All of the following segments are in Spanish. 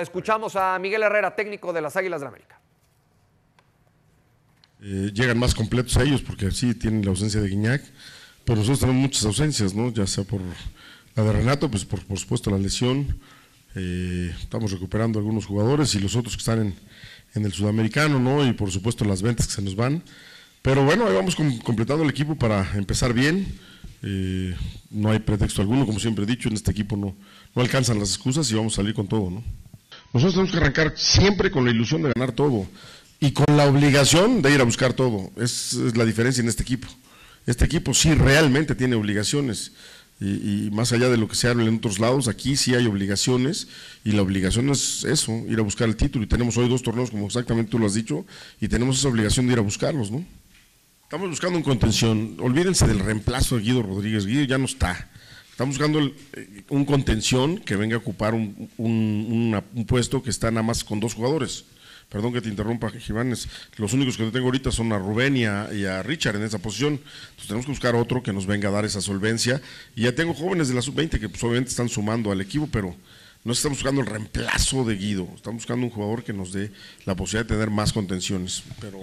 Escuchamos a Miguel Herrera, técnico de las Águilas de América. Eh, llegan más completos a ellos porque sí tienen la ausencia de Guiñac, pero nosotros tenemos muchas ausencias, ¿no? ya sea por la de Renato, pues por, supuesto la lesión, eh, estamos recuperando algunos jugadores y los otros que están en, el sudamericano, ¿no? y por supuesto las ventas que se nos van, pero bueno, ahí vamos completando el equipo para empezar bien, eh, no hay pretexto alguno, como siempre he dicho, en este equipo no, no alcanzan las excusas y vamos a salir con todo. ¿no? Nosotros tenemos que arrancar siempre con la ilusión de ganar todo y con la obligación de ir a buscar todo. Es, la diferencia en este equipo. Este equipo sí realmente tiene obligaciones. Y, más allá de lo que se habla en otros lados, aquí sí hay obligaciones y la obligación es eso, ir a buscar el título. Y tenemos hoy dos torneos, como exactamente tú lo has dicho, y tenemos esa obligación de ir a buscarlos, ¿no? Estamos buscando en contención. Olvídense del reemplazo de Guido Rodríguez. Guido ya no está. Estamos buscando eh, un contención que venga a ocupar un, puesto que está nada más con dos jugadores. Perdón que te interrumpa, Jiménez. Los únicos que tengo ahorita son a Rubén y a, Richard en esa posición. Entonces tenemos que buscar otro que nos venga a dar esa solvencia. Y ya tengo jóvenes de la sub-20 que pues, obviamente están sumando al equipo, pero no estamos buscando el reemplazo de Guido. Estamos buscando un jugador que nos dé la posibilidad de tener más contenciones. Pero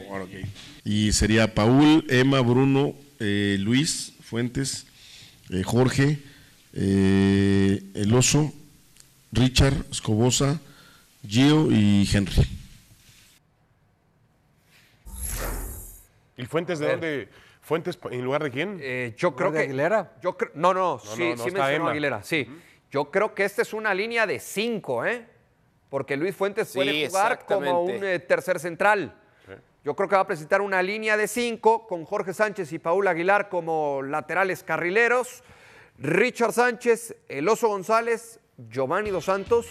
Y sería Paul, Emma, Bruno, eh, Luis, Fuentes, eh, Jorge. Eh, el Oso, Richard, Escobosa, Gio y Henry. ¿Y Fuentes de dónde? ¿Fuentes en lugar de quién? Eh, yo creo que. Yo no, no, sí, sí Aguilera, sí. Yo creo que esta es una línea de cinco, ¿eh? Porque Luis Fuentes puede jugar como un eh, tercer central. Yo creo que va a presentar una línea de cinco con Jorge Sánchez y Paul Aguilar como laterales carrileros. Richard Sánchez, Eloso González, Giovanni Dos Santos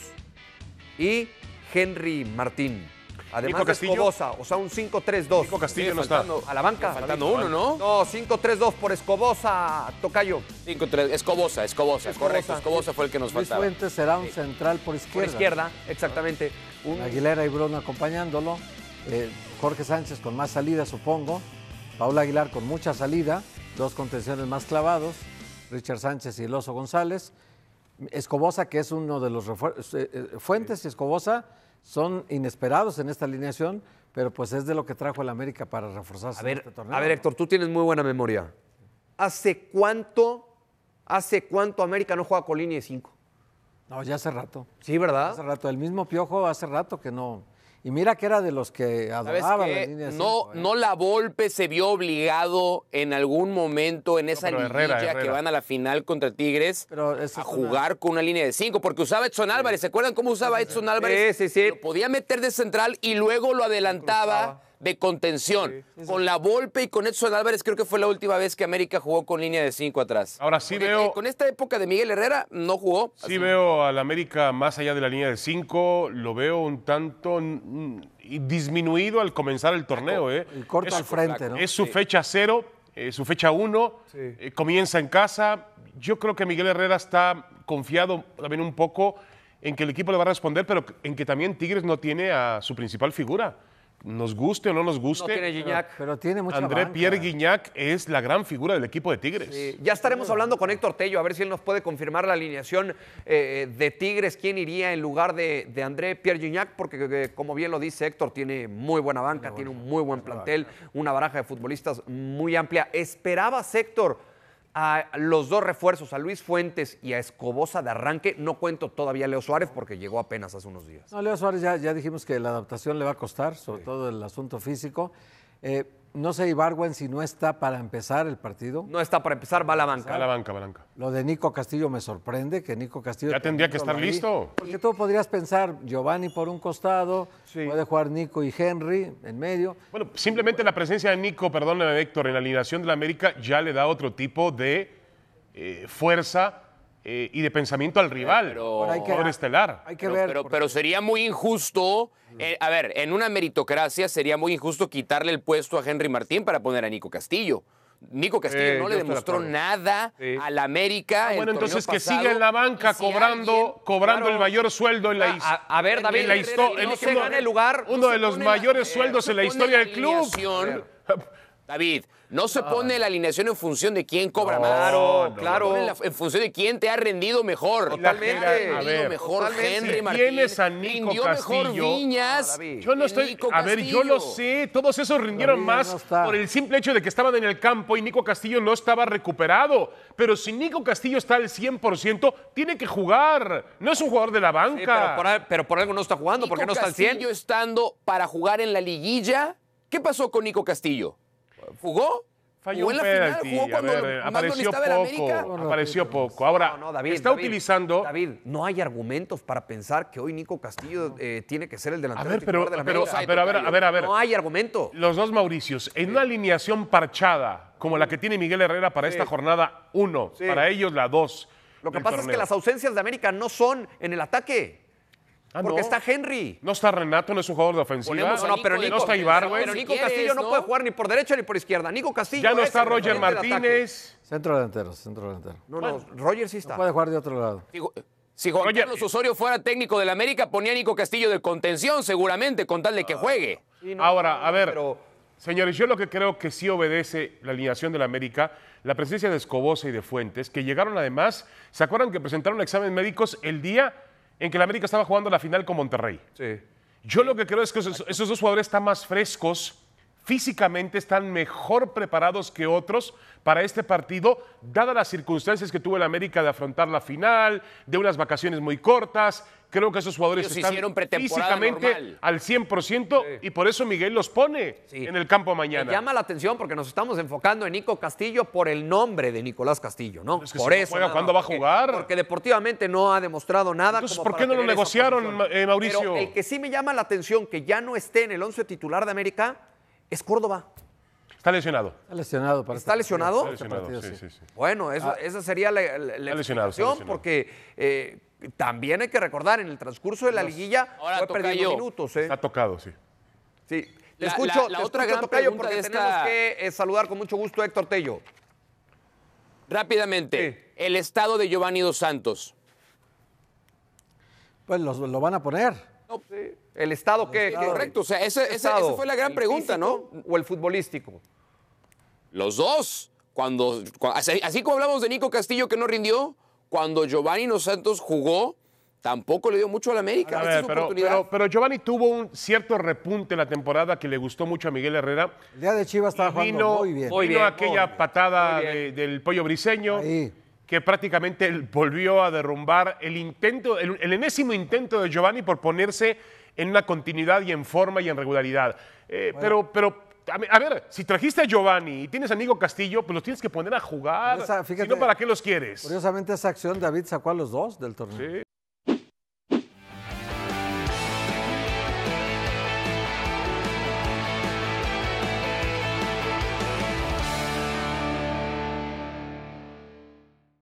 y Henry Martín. Además de Escobosa, o sea, un 5-3-2. A la banca. faltando uno, ¿no? No, 5-3-2 por Escobosa, Tocayo. 5-3, Escobosa, Escobosa, correcto. Escobosa fue el que nos faltaba. Luis Fuentes será un central por izquierda. Por izquierda, exactamente. Un... Aguilera y Bruno acompañándolo. Eh, Jorge Sánchez con más salida, supongo. Paula Aguilar con mucha salida. Dos contenciones más clavados. Richard Sánchez y el González. Escobosa, que es uno de los eh, eh, Fuentes y Escobosa son inesperados en esta alineación, pero pues es de lo que trajo el América para reforzarse a ver, este A ver, Héctor, tú tienes muy buena memoria. ¿Hace cuánto, hace cuánto América no juega con línea de cinco? No, ya hace rato. Sí, ¿verdad? Hace rato. El mismo Piojo hace rato que no, y mira que era de los que adoraban la línea no, ¿eh? no la Volpe se vio obligado en algún momento en esa línea que van a la final contra Tigres pero a jugar con una línea de cinco, porque usaba Edson Álvarez. ¿Se acuerdan cómo usaba Edson Álvarez? Sí, sí, sí. Lo podía meter de central y luego lo adelantaba de contención. con la Volpe y con Edson Álvarez creo que fue la última vez que América jugó con línea de cinco atrás. Ahora sí e- veo... Eh, con esta época de Miguel Herrera no jugó. Sí veo al América más allá de la línea de cinco, lo veo un tanto disminuido al comenzar el torneo. ¿eh? El corto es, al frente, ¿no? Es su fecha cero, eh, su fecha uno, eh, comienza en casa. Yo creo que Miguel Herrera está confiado también un poco en que el equipo le va a responder, pero en que también Tigres no tiene a su principal figura nos guste o no nos guste. No tiene Pero, André Pierre Guiñac es la gran figura del equipo de Tigres. Ya estaremos hablando con Héctor Tello, a ver si él nos puede confirmar la alineación eh, de Tigres, quién iría en lugar de, André Pierre Guiñac, porque eh, como bien lo dice Héctor, tiene muy buena banca, tiene un muy buen plantel, una baraja de futbolistas muy amplia. Esperaba Héctor? a los dos refuerzos, a Luis Fuentes y a Escobosa de arranque. No cuento todavía a Leo Suárez porque llegó apenas hace unos días. No, Leo Suárez ya, dijimos que la adaptación le va a costar, sobre todo el asunto físico. Eh, no sé, Ibargüen, si no está para empezar el partido. No está para empezar, va a la banca. a la banca, banca. Lo de Nico Castillo me sorprende, que Nico Castillo... Ya tendría que estar listo. Porque tú podrías pensar, Giovanni por un costado, puede jugar Nico y Henry en medio. Bueno, simplemente la presencia de Nico, perdóname, Héctor, en la alineación de la América ya le da otro tipo de eh, fuerza eh, y de pensamiento al rival, pero, estelar. pero, sería muy injusto, eh, a ver, en una meritocracia sería muy injusto quitarle el puesto a Henry Martín para poner a Nico Castillo. Nico Castillo eh, no le demostró nada a al América. Ah, bueno, entonces que siga en la banca cobrando, cobrando el mayor sueldo en la historia. A, ver, David, la no el, el lugar. Uno de los mayores sueldos en la historia del club. David, no se pone la alineación en función de quién cobra más. Claro, claro. en función de quién te ha rendido mejor. Totalmente. mejor Henry a Nico mejor Yo no estoy. A ver, yo lo sé. Todos esos rindieron más por el simple hecho de que estaban en el campo y Nico Castillo no estaba recuperado. Pero si Nico Castillo está al 100%, tiene que jugar. No es un jugador de la banca. pero, por, algo no está jugando, ¿Por qué no está al 100. estando para jugar en la liguilla. ¿Qué pasó con Nico Castillo? ¿Fugó? Falló en la jugó cuando, apareció poco, apareció poco. Ahora, está utilizando... David, no hay argumentos para pensar que hoy Nico Castillo eh, tiene que ser el delantero a ver, pero, de a, ver, a ver, a ver, No hay argumento. Los dos Mauricios, en una alineación parchada, como la que tiene Miguel Herrera para esta jornada uno. para ellos la dos. Lo que pasa es que las ausencias de América no son en el ataque. Ah, porque está Henry. No está Renato, no es un jugador de ofensiva. No, está Ibar, Pero Nico Castillo no, puede jugar ni por derecha ni por izquierda. Nico Castillo. Ya no está Roger Martínez. centro delantero, centro delantero. No, no, Roger sí está. puede jugar de otro lado. si Juan Carlos Osorio fuera técnico del América, ponía a Nico Castillo de contención, seguramente, con tal de que ah, juegue. Ahora, a ver, señores, yo lo que creo que sí obedece la alineación del América, la presencia de Escobosa y de Fuentes, que llegaron además, ¿se acuerdan que presentaron exámenes médicos el día en que la América estaba jugando la final con Monterrey. Yo lo que creo es que esos, dos jugadores están más frescos, físicamente están mejor preparados que otros para este partido, dadas las circunstancias que tuvo el América de afrontar la final, de unas vacaciones muy cortas, Creo que esos jugadores se están físicamente al 100% y por eso Miguel los pone en el campo mañana. Me llama la atención porque nos estamos enfocando en Nico Castillo por el nombre de Nicolás Castillo, ¿no? por eso. ¿Cuándo va a jugar? Porque, deportivamente no ha demostrado nada. ¿por qué no lo negociaron, eh, Mauricio? Pero el que sí me llama la atención que ya no esté en el 11 titular de América es Córdoba. Está lesionado. Está lesionado. Para ¿Está, este lesionado? Está lesionado. Este sí, bueno, ah. esa sería la, porque eh, también hay que recordar, en el transcurso de la liguilla ha fue minutos. ¿eh? tocado, sí. Sí. escucho, la, otra gran porque tenemos que eh, saludar con mucho gusto a Héctor Tello. Rápidamente, el estado de Giovanni Dos Santos. Pues lo van a poner. ¿El estado qué? Correcto, o sea, esa, fue la gran pregunta, ¿no? ¿O el futbolístico? Los dos. Cuando, así como hablamos de Nico Castillo que no rindió, cuando Giovanni Santos jugó, tampoco le dio mucho América. A la América. pero, Giovanni tuvo un cierto repunte en la temporada que le gustó mucho a Miguel Herrera. El día de Chivas estaba jugando muy bien. Vino aquella patada del pollo briseño. que prácticamente volvió a derrumbar el intento, el, enésimo intento de Giovanni por ponerse en una continuidad y en forma y en regularidad. Eh, pero, pero a, ver, si trajiste a Giovanni y tienes a Nico Castillo, pues los tienes que poner a jugar. fíjate, si no, ¿para qué los quieres? Curiosamente, esa acción David sacó a los dos del torneo.